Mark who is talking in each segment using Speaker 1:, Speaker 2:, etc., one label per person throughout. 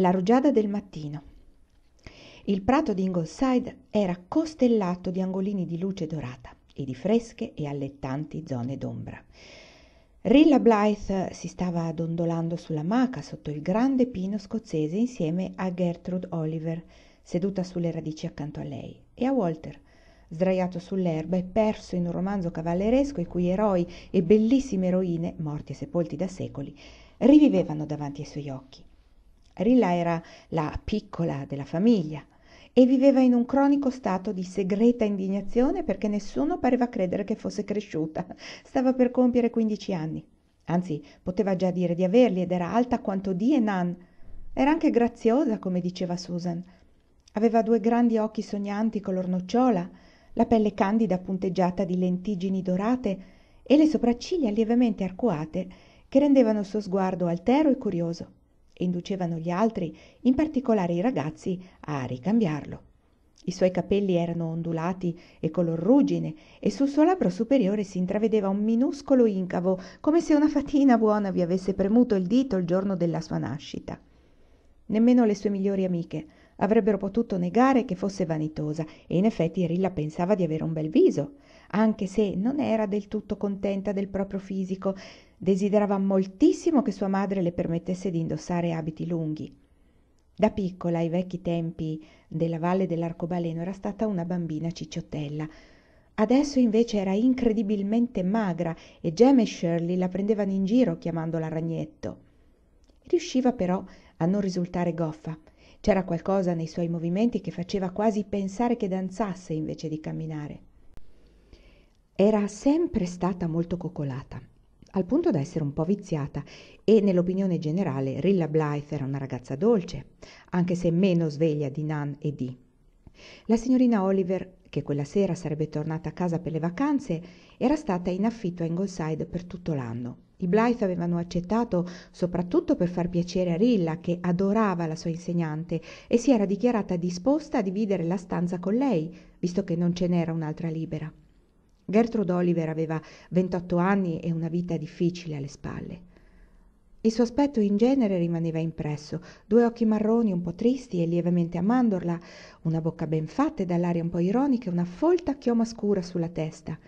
Speaker 1: la rugiada del mattino. Il prato di Ingleside era costellato di angolini di luce dorata e di fresche e allettanti zone d'ombra. Rilla Blythe si stava dondolando sulla maca sotto il grande pino scozzese insieme a Gertrude Oliver, seduta sulle radici accanto a lei, e a Walter, sdraiato sull'erba e perso in un romanzo cavalleresco i cui eroi e bellissime eroine, morti e sepolti da secoli, rivivevano davanti ai suoi occhi rilla era la piccola della famiglia e viveva in un cronico stato di segreta indignazione perché nessuno pareva credere che fosse cresciuta stava per compiere quindici anni anzi poteva già dire di averli ed era alta quanto Di e nan era anche graziosa come diceva susan aveva due grandi occhi sognanti color nocciola la pelle candida punteggiata di lentiggini dorate e le sopracciglia lievemente arcuate che rendevano il suo sguardo altero e curioso e inducevano gli altri, in particolare i ragazzi, a ricambiarlo. I suoi capelli erano ondulati e color ruggine e sul suo labbro superiore si intravedeva un minuscolo incavo, come se una fatina buona vi avesse premuto il dito il giorno della sua nascita. Nemmeno le sue migliori amiche avrebbero potuto negare che fosse vanitosa e in effetti Rilla pensava di avere un bel viso, anche se non era del tutto contenta del proprio fisico, Desiderava moltissimo che sua madre le permettesse di indossare abiti lunghi. Da piccola, ai vecchi tempi della Valle dell'Arcobaleno, era stata una bambina cicciottella. Adesso invece era incredibilmente magra e Gem e Shirley la prendevano in giro chiamandola ragnetto. Riusciva però a non risultare goffa. C'era qualcosa nei suoi movimenti che faceva quasi pensare che danzasse invece di camminare. Era sempre stata molto coccolata al punto da essere un po' viziata e nell'opinione generale Rilla Blythe era una ragazza dolce, anche se meno sveglia di Nan e Dee. La signorina Oliver, che quella sera sarebbe tornata a casa per le vacanze, era stata in affitto a Ingleside per tutto l'anno. I Blythe avevano accettato soprattutto per far piacere a Rilla, che adorava la sua insegnante e si era dichiarata disposta a dividere la stanza con lei, visto che non ce n'era un'altra libera gertrude oliver aveva 28 anni e una vita difficile alle spalle il suo aspetto in genere rimaneva impresso due occhi marroni un po tristi e lievemente a mandorla una bocca ben fatta e dall'aria un po ironica e una folta chioma scura sulla testa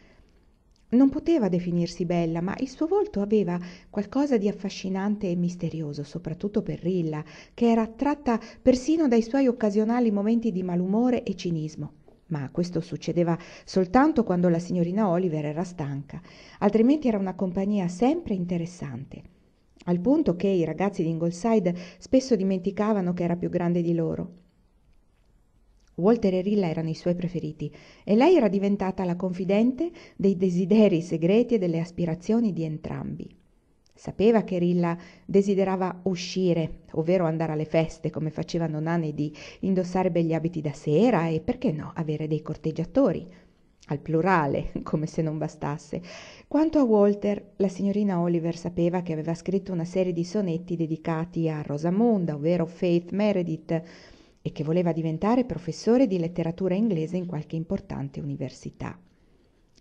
Speaker 1: non poteva definirsi bella ma il suo volto aveva qualcosa di affascinante e misterioso soprattutto per rilla che era attratta persino dai suoi occasionali momenti di malumore e cinismo ma questo succedeva soltanto quando la signorina Oliver era stanca, altrimenti era una compagnia sempre interessante, al punto che i ragazzi di Ingleside spesso dimenticavano che era più grande di loro. Walter e Rilla erano i suoi preferiti e lei era diventata la confidente dei desideri segreti e delle aspirazioni di entrambi sapeva che rilla desiderava uscire ovvero andare alle feste come facevano nane di indossare begli abiti da sera e perché no avere dei corteggiatori al plurale come se non bastasse quanto a walter la signorina oliver sapeva che aveva scritto una serie di sonetti dedicati a rosamonda ovvero faith meredith e che voleva diventare professore di letteratura inglese in qualche importante università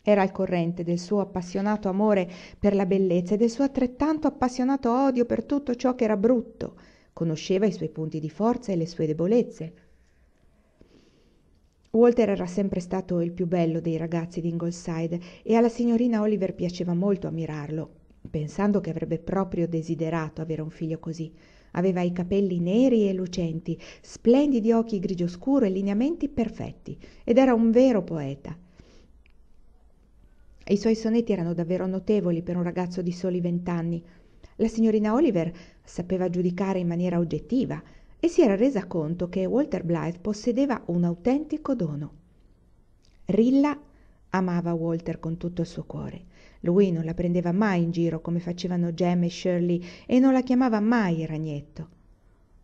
Speaker 1: era al corrente del suo appassionato amore per la bellezza e del suo altrettanto appassionato odio per tutto ciò che era brutto conosceva i suoi punti di forza e le sue debolezze walter era sempre stato il più bello dei ragazzi di d'ingleside e alla signorina oliver piaceva molto ammirarlo pensando che avrebbe proprio desiderato avere un figlio così. aveva i capelli neri e lucenti splendidi occhi grigio scuro e lineamenti perfetti ed era un vero poeta i suoi sonetti erano davvero notevoli per un ragazzo di soli vent'anni. La signorina Oliver sapeva giudicare in maniera oggettiva e si era resa conto che Walter Blythe possedeva un autentico dono. Rilla amava Walter con tutto il suo cuore. Lui non la prendeva mai in giro come facevano Jem e Shirley e non la chiamava mai ragnetto.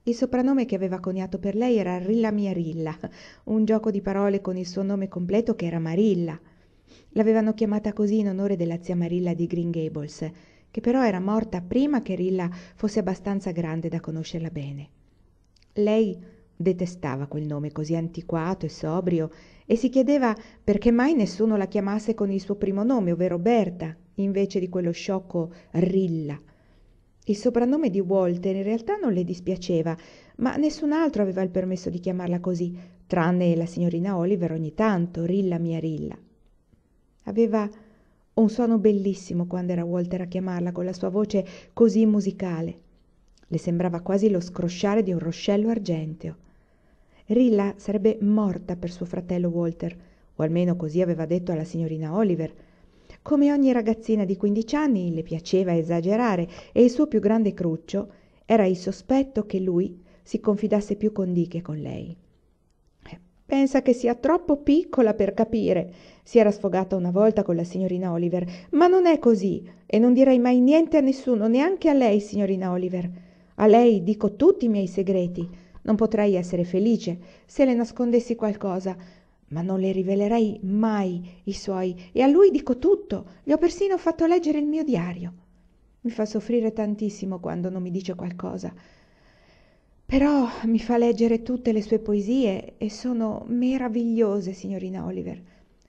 Speaker 1: Il soprannome che aveva coniato per lei era Rilla Mia Rilla, un gioco di parole con il suo nome completo che era Marilla l'avevano chiamata così in onore della zia marilla di green gables che però era morta prima che rilla fosse abbastanza grande da conoscerla bene lei detestava quel nome così antiquato e sobrio e si chiedeva perché mai nessuno la chiamasse con il suo primo nome ovvero berta invece di quello sciocco rilla il soprannome di walter in realtà non le dispiaceva ma nessun altro aveva il permesso di chiamarla così tranne la signorina oliver ogni tanto rilla mia rilla aveva un suono bellissimo quando era walter a chiamarla con la sua voce così musicale le sembrava quasi lo scrosciare di un ruscello argenteo rilla sarebbe morta per suo fratello walter o almeno così aveva detto alla signorina oliver come ogni ragazzina di quindici anni le piaceva esagerare e il suo più grande cruccio era il sospetto che lui si confidasse più con Dick che con lei pensa che sia troppo piccola per capire si era sfogata una volta con la signorina oliver ma non è così e non direi mai niente a nessuno neanche a lei signorina oliver a lei dico tutti i miei segreti non potrei essere felice se le nascondessi qualcosa ma non le rivelerei mai i suoi e a lui dico tutto gli ho persino fatto leggere il mio diario i fa soffrire tantissimo quando non mi dice qualcosa però mi fa leggere tutte le sue poesie e sono meravigliose, signorina Oliver.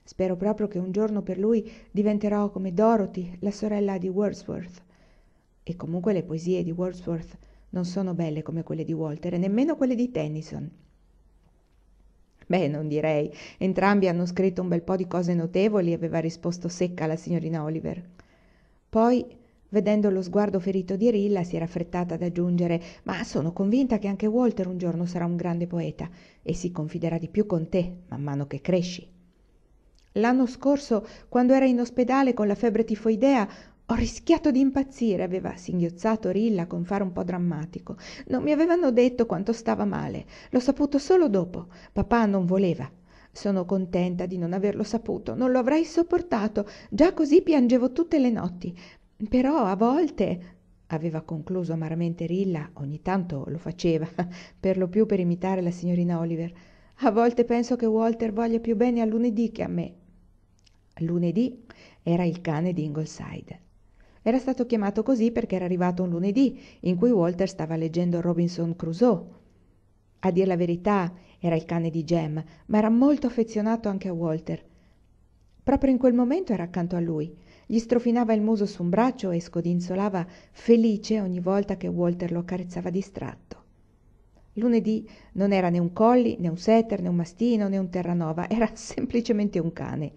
Speaker 1: Spero proprio che un giorno per lui diventerò come Dorothy, la sorella di Wordsworth. E comunque le poesie di Wordsworth non sono belle come quelle di Walter e nemmeno quelle di Tennyson. Beh, non direi. Entrambi hanno scritto un bel po' di cose notevoli, aveva risposto secca la signorina Oliver. Poi vedendo lo sguardo ferito di rilla si era affrettata ad aggiungere ma sono convinta che anche walter un giorno sarà un grande poeta e si confiderà di più con te man mano che cresci l'anno scorso quando era in ospedale con la febbre tifoidea ho rischiato di impazzire, aveva singhiozzato rilla con fare un po drammatico non mi avevano detto quanto stava male l'ho saputo solo dopo papà non voleva sono contenta di non averlo saputo non lo avrei sopportato già così piangevo tutte le notti però a volte aveva concluso amaramente rilla ogni tanto lo faceva per lo più per imitare la signorina oliver a volte penso che walter voglia più bene a lunedì che a me lunedì era il cane di d'ingleside era stato chiamato così perché era arrivato un lunedì in cui walter stava leggendo robinson crusoe a dir la verità era il cane di Jem, ma era molto affezionato anche a walter proprio in quel momento era accanto a lui gli strofinava il muso su un braccio e scodinzolava felice ogni volta che walter lo accarezzava distratto lunedì non era né un colli, né un setter né un mastino né un terranova era semplicemente un cane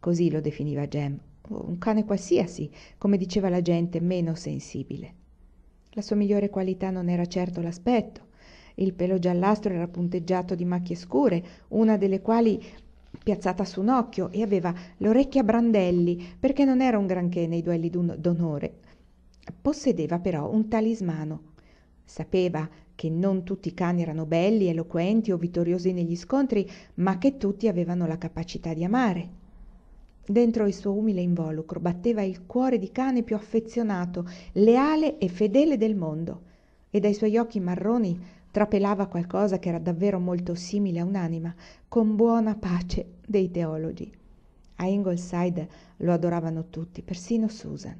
Speaker 1: così lo definiva gem un cane qualsiasi come diceva la gente meno sensibile la sua migliore qualità non era certo l'aspetto il pelo giallastro era punteggiato di macchie scure una delle quali piazzata su un occhio e aveva l'orecchia brandelli perché non era un granché nei duelli d'onore possedeva però un talismano sapeva che non tutti i cani erano belli eloquenti o vittoriosi negli scontri ma che tutti avevano la capacità di amare dentro il suo umile involucro batteva il cuore di cane più affezionato leale e fedele del mondo e dai suoi occhi marroni trapelava qualcosa ch'era davvero molto simile a un'anima con buona pace dei teologi a ingleside lo adoravano tutti persino susan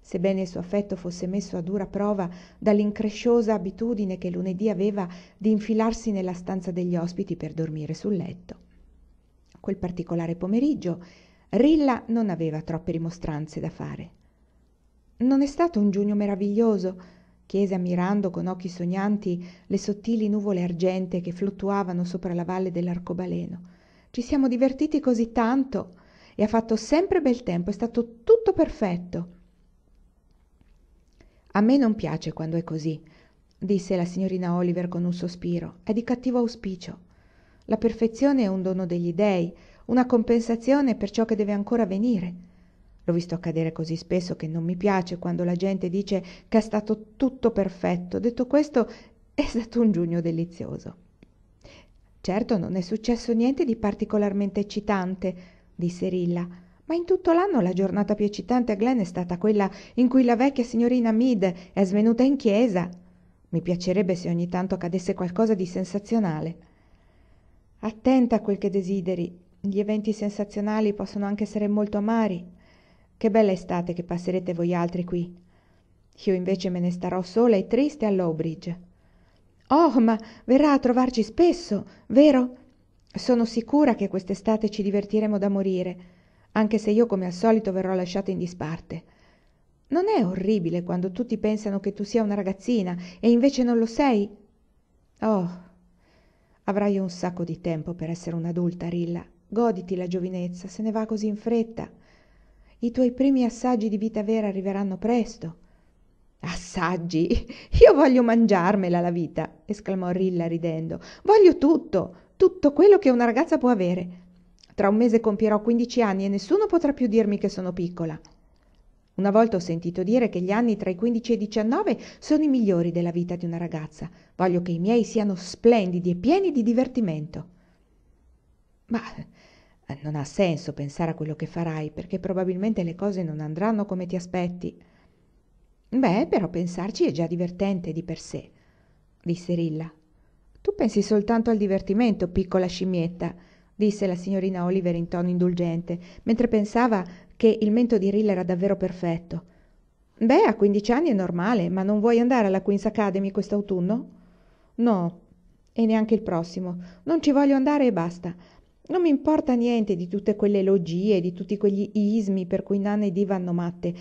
Speaker 1: sebbene il suo affetto fosse messo a dura prova dall'incresciosa abitudine che lunedì aveva di infilarsi nella stanza degli ospiti per dormire sul letto quel particolare pomeriggio rilla non aveva troppe rimostranze da fare non è stato un giugno meraviglioso chiese ammirando con occhi sognanti le sottili nuvole argentee che fluttuavano sopra la valle dell'arcobaleno ci siamo divertiti così tanto e ha fatto sempre bel tempo è stato tutto perfetto a me non piace quando è così disse la signorina oliver con un sospiro è di cattivo auspicio la perfezione è un dono degli dèi una compensazione per ciò che deve ancora venire L'ho visto accadere così spesso che non mi piace quando la gente dice che è stato tutto perfetto. Detto questo, è stato un giugno delizioso. Certo non è successo niente di particolarmente eccitante, disse Rilla, ma in tutto l'anno la giornata più eccitante a Glen è stata quella in cui la vecchia signorina Mead è svenuta in chiesa. Mi piacerebbe se ogni tanto accadesse qualcosa di sensazionale. Attenta a quel che desideri. Gli eventi sensazionali possono anche essere molto amari che bella estate che passerete voi altri qui io invece me ne starò sola e triste a lowbridge oh ma verrà a trovarci spesso vero sono sicura che quest'estate ci divertiremo da morire anche se io come al solito verrò lasciata in disparte non è orribile quando tutti pensano che tu sia una ragazzina e invece non lo sei oh avrai un sacco di tempo per essere un'adulta rilla goditi la giovinezza se ne va così in fretta i tuoi primi assaggi di vita vera arriveranno presto assaggi io voglio mangiarmela la vita esclamò rilla ridendo voglio tutto tutto quello che una ragazza può avere tra un mese compirò quindici anni e nessuno potrà più dirmi che sono piccola una volta ho sentito dire che gli anni tra i 15 e i 19 sono i migliori della vita di una ragazza. Voglio che i miei siano splendidi e pieni di divertimento. Ma eh, non ha senso pensare a quello che farai perché probabilmente le cose non andranno come ti aspetti. Beh, però pensarci è già divertente di per sé, disse Rilla. Tu pensi soltanto al divertimento, piccola scimmietta, disse la signorina Oliver in tono indulgente, mentre pensava che il mento di Rilla era davvero perfetto. Beh, a 15 anni è normale, ma non vuoi andare alla Queen's Academy quest'autunno? No, e neanche il prossimo. Non ci voglio andare e basta non m'importa niente di tutte quelle logie, di tutti quegli ismi per cui Nana e Di vanno matte.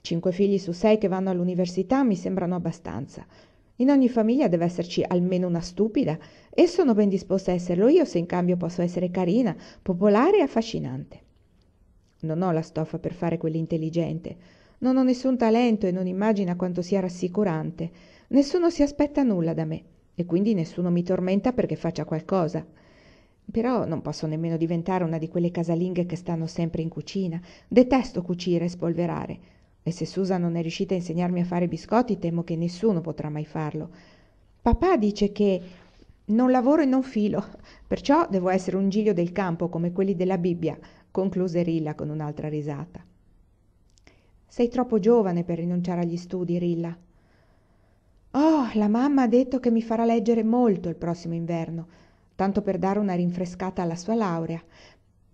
Speaker 1: Cinque figli su sei che vanno all'università mi sembrano abbastanza. In ogni famiglia deve esserci almeno una stupida e sono ben disposta a esserlo io se in cambio posso essere carina, popolare e affascinante. Non ho la stoffa per fare quell'intelligente. Non ho nessun talento e non immagina quanto sia rassicurante. Nessuno si aspetta nulla da me e quindi nessuno mi tormenta perché faccia qualcosa però non posso nemmeno diventare una di quelle casalinghe che stanno sempre in cucina detesto cucire e spolverare e se susan non è riuscita a insegnarmi a fare biscotti temo che nessuno potrà mai farlo papà dice che non lavoro e non filo perciò devo essere un giglio del campo come quelli della bibbia concluse rilla con un'altra risata sei troppo giovane per rinunciare agli studi rilla oh la mamma ha detto che mi farà leggere molto il prossimo inverno tanto per dare una rinfrescata alla sua laurea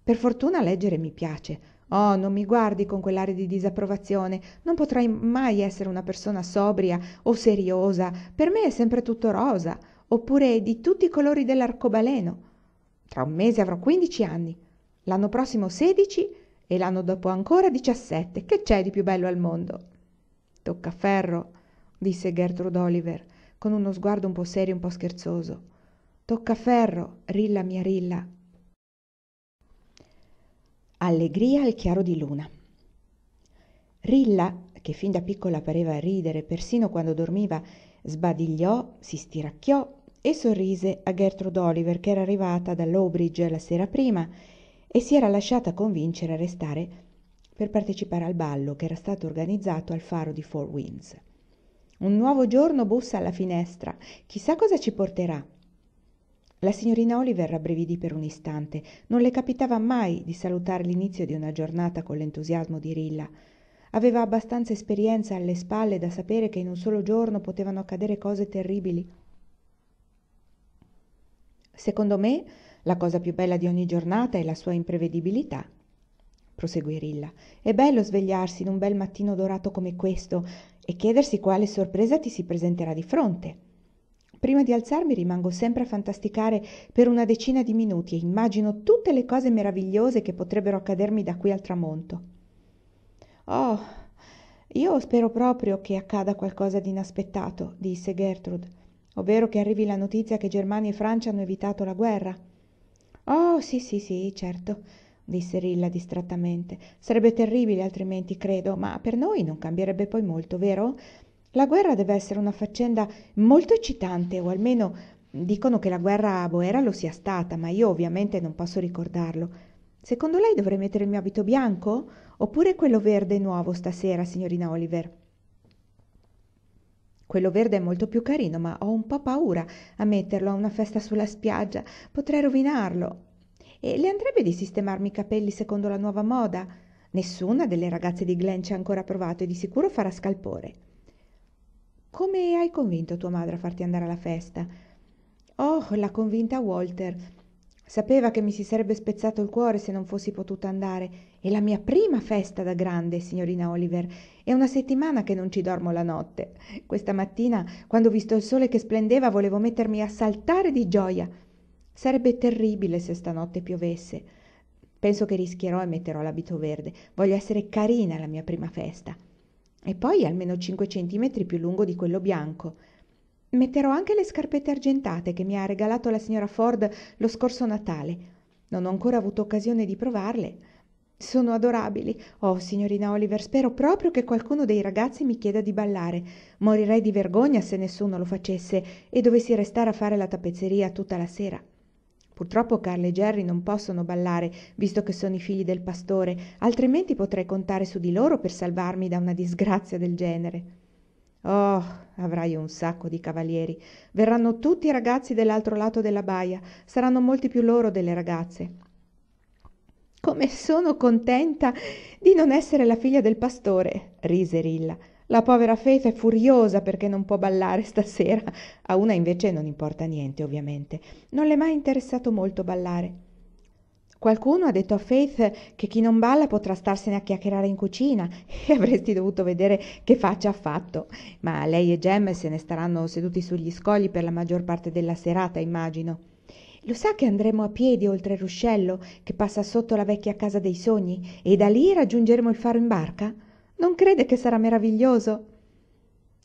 Speaker 1: per fortuna leggere mi piace oh non mi guardi con quell'aria di disapprovazione non potrai mai essere una persona sobria o seriosa per me è sempre tutto rosa oppure di tutti i colori dell'arcobaleno tra un mese avrò quindici anni l'anno prossimo sedici e l'anno dopo ancora diciassette che c'è di più bello al mondo Tocca ferro, disse gertrude oliver con uno sguardo un po serio e un po scherzoso Tocca ferro, rilla mia rilla allegria al chiaro di luna rilla che fin da piccola pareva ridere persino quando dormiva sbadigliò si stiracchiò e sorrise a gertrude oliver che era arrivata dall'Obridge la sera prima e si era lasciata convincere a restare per partecipare al ballo che era stato organizzato al faro di four winds un nuovo giorno bussa alla finestra chissà cosa ci porterà la signorina oliver rabbrividì per un istante non le capitava mai di salutare l'inizio di una giornata con l'entusiasmo di rilla aveva abbastanza esperienza alle spalle da sapere che in un solo giorno potevano accadere cose terribili secondo me la cosa più bella di ogni giornata è la sua imprevedibilità proseguì rilla è bello svegliarsi in un bel mattino dorato come questo e chiedersi quale sorpresa ti si presenterà di fronte prima di alzarmi rimango sempre a fantasticare per una decina di minuti e immagino tutte le cose meravigliose che potrebbero accadermi da qui al tramonto. Oh, io spero proprio che accada qualcosa di inaspettato, disse Gertrude, ovvero che arrivi la notizia che Germania e Francia hanno evitato la guerra. Oh, sì, sì, sì, certo, disse Rilla distrattamente. Sarebbe terribile altrimenti, credo, ma per noi non cambierebbe poi molto, vero? La guerra deve essere una faccenda molto eccitante, o almeno dicono che la guerra a Boera lo sia stata, ma io ovviamente non posso ricordarlo. Secondo lei dovrei mettere il mio abito bianco? Oppure quello verde nuovo stasera, signorina Oliver? Quello verde è molto più carino, ma ho un po' paura a metterlo a una festa sulla spiaggia. Potrei rovinarlo. E le andrebbe di sistemarmi i capelli secondo la nuova moda? Nessuna delle ragazze di Glen ci ha ancora provato e di sicuro farà scalpore come hai convinto tua madre a farti andare alla festa oh l'ha convinta walter sapeva che mi si sarebbe spezzato il cuore se non fossi potuta andare è la mia prima festa da grande signorina oliver è una settimana che non ci dormo la notte questa mattina quando ho visto il sole che splendeva volevo mettermi a saltare di gioia. sarebbe terribile se stanotte piovesse penso che rischierò e metterò l'abito verde voglio essere carina alla mia prima festa e poi almeno cinque centimetri più lungo di quello bianco metterò anche le scarpette argentate che mi ha regalato la signora ford lo scorso natale non ho ancora avuto occasione di provarle sono adorabili oh signorina oliver spero proprio che qualcuno dei ragazzi mi chieda di ballare morirei di vergogna se nessuno lo facesse e dovessi restare a fare la tappezzeria tutta la sera purtroppo Carla e Jerry non possono ballare visto che sono i figli del pastore altrimenti potrei contare su di loro per salvarmi da una disgrazia del genere oh avrai un sacco di cavalieri verranno tutti i ragazzi dell'altro lato della baia saranno molti più loro delle ragazze come sono contenta di non essere la figlia del pastore rise rilla la povera Faith è furiosa perché non può ballare stasera. A una invece non importa niente, ovviamente. Non le è mai interessato molto ballare. Qualcuno ha detto a Faith che chi non balla potrà starsene a chiacchierare in cucina e avresti dovuto vedere che faccia ha fatto. Ma lei e Jem se ne staranno seduti sugli scogli per la maggior parte della serata, immagino. Lo sa che andremo a piedi oltre il ruscello che passa sotto la vecchia casa dei sogni e da lì raggiungeremo il faro in barca? non crede che sarà meraviglioso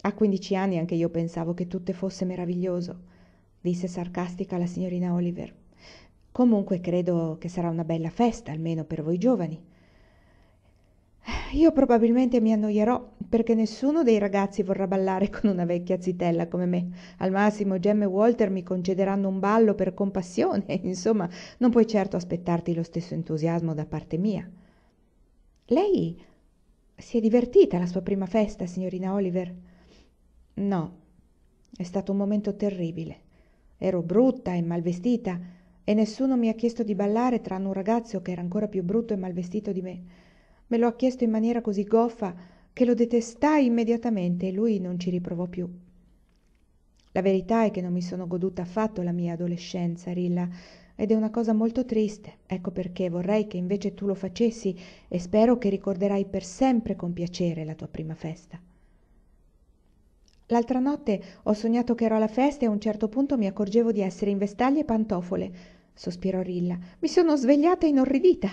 Speaker 1: a quindici anni anche io pensavo che tutto fosse meraviglioso disse sarcastica la signorina oliver comunque credo che sarà una bella festa almeno per voi giovani io probabilmente mi annoierò perché nessuno dei ragazzi vorrà ballare con una vecchia zitella come me. Al massimo Gem e Walter mi concederanno un ballo per compassione, insomma, non puoi certo aspettarti lo stesso entusiasmo da parte mia. Lei si è divertita la sua prima festa, signorina Oliver? No, è stato un momento terribile. Ero brutta e malvestita e nessuno mi ha chiesto di ballare tranne un ragazzo che era ancora più brutto e malvestito di me. Me lo ha chiesto in maniera così goffa che lo detestai immediatamente e lui non ci riprovò più. La verità è che non mi sono goduta affatto la mia adolescenza, Rilla ed è una cosa molto triste ecco perché vorrei che invece tu lo facessi e spero che ricorderai per sempre con piacere la tua prima festa l'altra notte ho sognato che ero alla festa e a un certo punto mi accorgevo di essere in vestaglie e pantofole sospirò rilla mi sono svegliata inorridita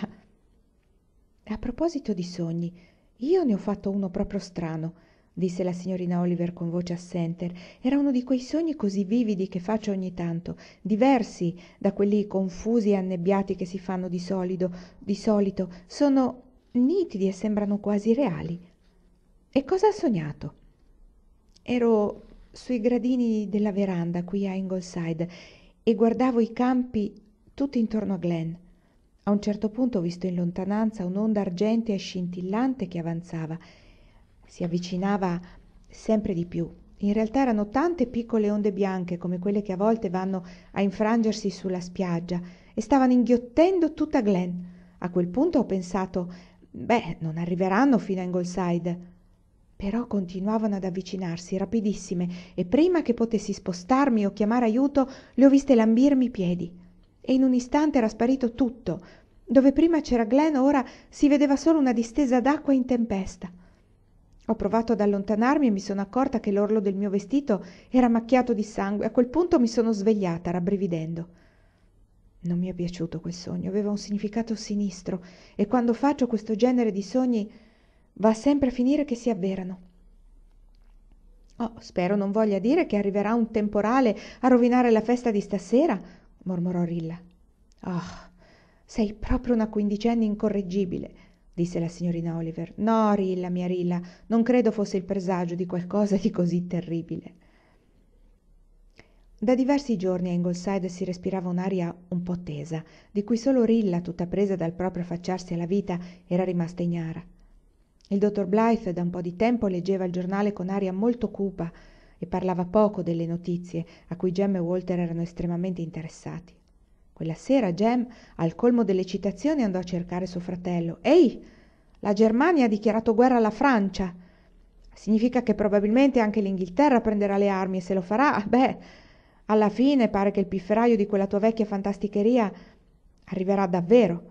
Speaker 1: a proposito di sogni io ne ho fatto uno proprio strano disse la signorina oliver con voce assente era uno di quei sogni così vividi che faccio ogni tanto diversi da quelli confusi e annebbiati che si fanno di solito. di solito sono nitidi e sembrano quasi reali e cosa ha sognato ero sui gradini della veranda qui a ingleside e guardavo i campi tutti intorno a glen a un certo punto ho visto in lontananza un'onda argentea e scintillante che avanzava si avvicinava sempre di più. In realtà erano tante piccole onde bianche come quelle che a volte vanno a infrangersi sulla spiaggia e stavano inghiottendo tutta Glen. A quel punto ho pensato, beh, non arriveranno fino a Ingolside. Però continuavano ad avvicinarsi rapidissime e prima che potessi spostarmi o chiamare aiuto le ho viste lambirmi i piedi. E in un istante era sparito tutto. Dove prima c'era Glen ora si vedeva solo una distesa d'acqua in tempesta ho provato ad allontanarmi e mi sono accorta che l'orlo del mio vestito era macchiato di sangue a quel punto mi sono svegliata rabbrividendo non mi è piaciuto quel sogno aveva un significato sinistro e quando faccio questo genere di sogni va sempre a finire che si avverano oh spero non voglia dire che arriverà un temporale a rovinare la festa di stasera mormorò rilla oh sei proprio una quindicenne incorreggibile disse la signorina oliver no rilla mia rilla non credo fosse il presagio di qualcosa di così terribile da diversi giorni a ingleside si respirava un'aria un po tesa di cui solo rilla tutta presa dal proprio affacciarsi alla vita era rimasta ignara il dottor blythe da un po di tempo leggeva il giornale con aria molto cupa e parlava poco delle notizie a cui gem e walter erano estremamente interessati quella sera Jem, al colmo dell'eccitazione andò a cercare suo fratello ehi la germania ha dichiarato guerra alla francia significa che probabilmente anche l'inghilterra prenderà le armi e se lo farà ah, beh alla fine pare che il pifferajo di quella tua vecchia fantasticheria arriverà davvero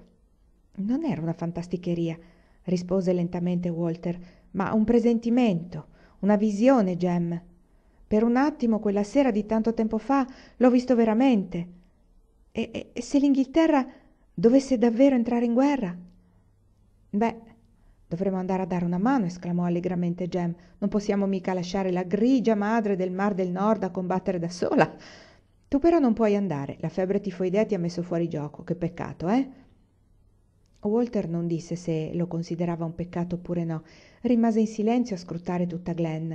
Speaker 1: non era una fantasticheria rispose lentamente walter ma un presentimento una visione Jem. per un attimo quella sera di tanto tempo fa l'ho visto veramente e, e se l'Inghilterra dovesse davvero entrare in guerra? Beh, dovremmo andare a dare una mano, esclamò allegramente Jem. Non possiamo mica lasciare la grigia madre del Mar del Nord a combattere da sola. Tu però non puoi andare, la febbre tifoidea ti ha messo fuori gioco, che peccato, eh? Walter non disse se lo considerava un peccato oppure no, rimase in silenzio a scrutare tutta Glenn,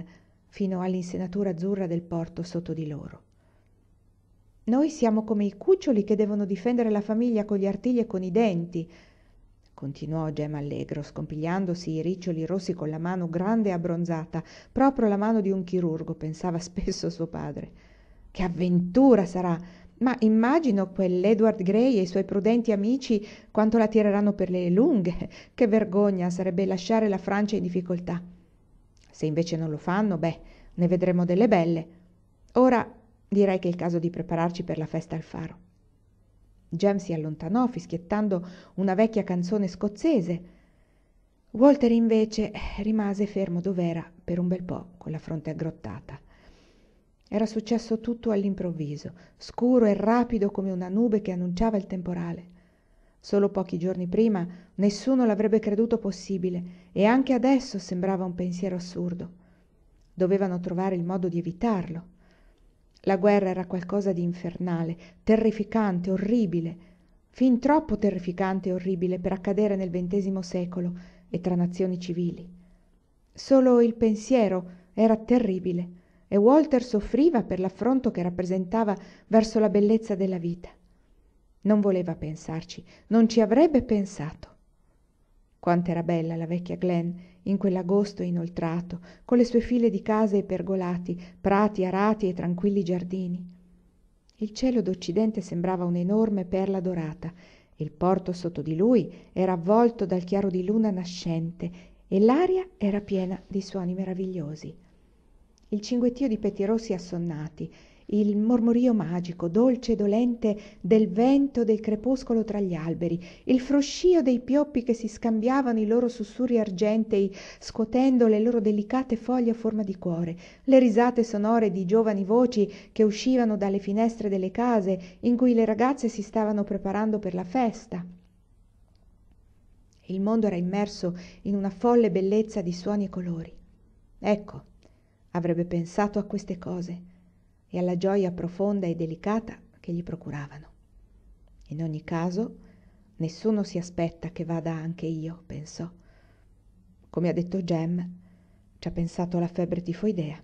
Speaker 1: fino all'insenatura azzurra del porto sotto di loro. Noi siamo come i cuccioli che devono difendere la famiglia con gli artigli e con i denti. Continuò Gemma Allegro, scompigliandosi i riccioli rossi con la mano grande e abbronzata, proprio la mano di un chirurgo, pensava spesso suo padre. Che avventura sarà! Ma immagino quell'Edward Gray e i suoi prudenti amici quanto la tireranno per le lunghe. Che vergogna sarebbe lasciare la Francia in difficoltà. Se invece non lo fanno, beh, ne vedremo delle belle. Ora direi che è il caso di prepararci per la festa al faro. Jem si allontanò fischiettando una vecchia canzone scozzese. Walter invece rimase fermo dov'era per un bel po' con la fronte aggrottata. Era successo tutto all'improvviso, scuro e rapido come una nube che annunciava il temporale. Solo pochi giorni prima nessuno l'avrebbe creduto possibile e anche adesso sembrava un pensiero assurdo. Dovevano trovare il modo di evitarlo la guerra era qualcosa di infernale, terrificante orribile fin troppo terrificante e orribile per accadere nel ventesimo secolo e tra nazioni civili solo il pensiero era terribile e walter soffriva per l'affronto che rappresentava verso la bellezza della vita non voleva pensarci non ci avrebbe pensato era bella la vecchia glen in quell'agosto inoltrato con le sue file di case e pergolati prati arati e tranquilli giardini il cielo d'occidente sembrava un'enorme perla dorata il porto sotto di lui era avvolto dal chiaro di luna nascente e l'aria era piena di suoni meravigliosi il cinguettio di pettirossi assonnati il mormorio magico dolce e dolente del vento del crepuscolo tra gli alberi il froscío dei pioppi che si scambiavano i loro sussurri argentei scotendo le loro delicate foglie a forma di cuore le risate sonore di giovani voci che uscivano dalle finestre delle case in cui le ragazze si stavano preparando per la festa il mondo era immerso in una folle bellezza di suoni e colori ecco avrebbe pensato a queste cose e alla gioia profonda e delicata che gli procuravano. In ogni caso, nessuno si aspetta che vada anche io, pensò. Come ha detto Jem, ci ha pensato la febbre tifoidea.